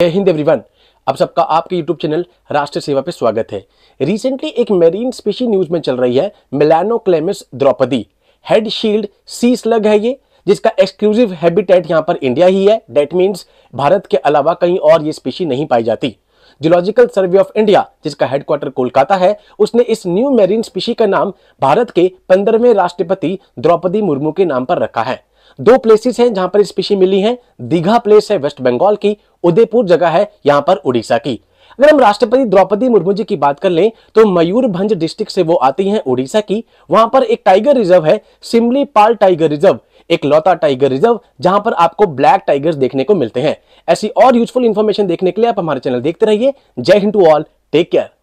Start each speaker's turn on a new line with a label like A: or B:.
A: जय हिंद एवरीवन अब सबका आपके यूट्यूब चैनल राष्ट्र सेवा पे स्वागत है रिसेंटली एक मेरीन स्पेशी न्यूज में चल रही है Melanochlamys Droupadi head shield sea slug है ये जिसका एक्सक्लूसिव हैबिटेट यहाँ पर इंडिया ही है डेट मीन्स भारत के अलावा कहीं और ये स्पेशी नहीं पाई जाती जियोलॉजिकल सर्वे ऑफ इंडिया जिसका हेडक्वार्टर कोलकाता है उसने इस न्यू मेरीन स्पीशी का नाम भारत के पंद्रहवें राष्ट्रपति द्रौपदी मुर्मू के नाम पर रखा है दो प्लेसेस हैं जहां पर स्पीशी मिली है दीघा प्लेस है वेस्ट बंगाल की उदयपुर जगह है यहां पर उड़ीसा की अगर हम राष्ट्रपति द्रौपदी मुर्मू जी की बात कर लें तो मयूरभंज डिस्ट्रिक्ट से वो आती हैं उड़ीसा की वहां पर एक टाइगर रिजर्व है सिमली पाल टाइगर रिजर्व एक लौता टाइगर रिजर्व जहां पर आपको ब्लैक टाइगर्स देखने को मिलते हैं ऐसी और यूजफुल इंफॉर्मेशन देखने के लिए आप हमारे चैनल देखते रहिए जय Hind to all take care